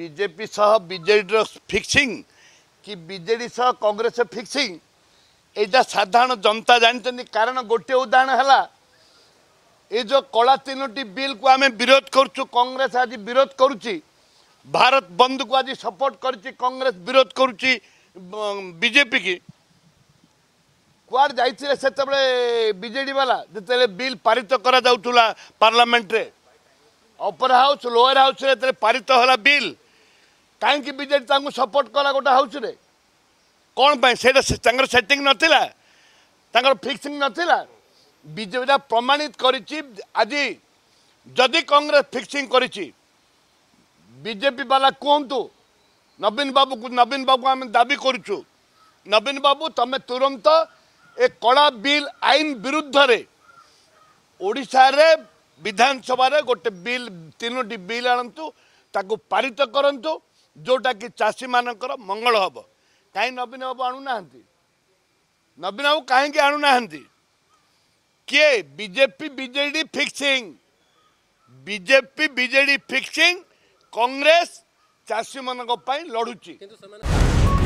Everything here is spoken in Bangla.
বিজেপি সহ বিজেডির ফিক্সিং কি বিজেডি সহ কংগ্রেস ফিক্সিং এইটা সাধারণ জনতা জাঁচান কারণ গোটি উদাহরণ হল এই যে কলা তিনোটি কু আমি বিরোধ করছু কংগ্রেস আজ বিরোধ করুচি ভারত কু আজ সপোর্ট করছি কংগ্রেস বিরোধ করুচি বিজেপি কি কুয়ার যাইছিলে সেতবে বিজেডি বালা যেত বিল পারিত করা যাওয়া পার্লামেন্টে অপর হাউস লোয়ার হাউস পারিত হল বিল କାହିଁକି ବିଜେଡ଼ି ତାଙ୍କୁ ସପୋର୍ଟ କଲା ଗୋଟେ ହାଉସ୍ରେ କ'ଣ ପାଇଁ ସେଇଟା ତାଙ୍କର ସେଟିଂ ନଥିଲା ତାଙ୍କର ଫିକ୍ସିଂ ନଥିଲା ବିଜେପିଟା ପ୍ରମାଣିତ କରିଛି ଆଜି ଯଦି କଂଗ୍ରେସ ଫିକ୍ସିଂ କରିଛି ବିଜେପି ବାଲା କୁହନ୍ତୁ ନବୀନ ବାବୁକୁ ନବୀନ ବାବୁ ଆମେ ଦାବି କରୁଛୁ ନବୀନ ବାବୁ ତୁମେ ତୁରନ୍ତ ଏ କଳା ବିଲ୍ ଆଇନ ବିରୁଦ୍ଧରେ ଓଡ଼ିଶାରେ ବିଧାନସଭାରେ ଗୋଟେ ବିଲ୍ ତିନୋଟି ବିଲ୍ ଆଣନ୍ତୁ ତାକୁ ପାରିତ କରନ୍ତୁ ଯେଉଁଟାକି ଚାଷୀମାନଙ୍କର ମଙ୍ଗଳ ହେବ କାହିଁକି ନବୀନବାବୁ ଆଣୁନାହାନ୍ତି ନବୀନବାବୁ କାହିଁକି ଆଣୁନାହାନ୍ତି କିଏ BJP BJD fixing BJP BJD fixing Congress ଚାଷୀମାନଙ୍କ ପାଇଁ ଲଢ଼ୁଛି କିନ୍ତୁ ସେମାନେ